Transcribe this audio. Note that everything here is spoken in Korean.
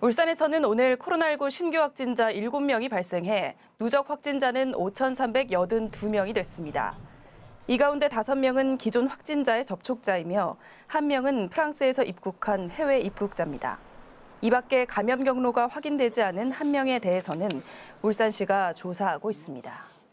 울산에서는 오늘 코로나19 신규 확진자 7명이 발생해 누적 확진자는 5,382명이 됐습니다. 이 가운데 5명은 기존 확진자의 접촉자이며 1명은 프랑스에서 입국한 해외 입국자입니다. 이 밖에 감염 경로가 확인되지 않은 1명에 대해서는 울산시가 조사하고 있습니다.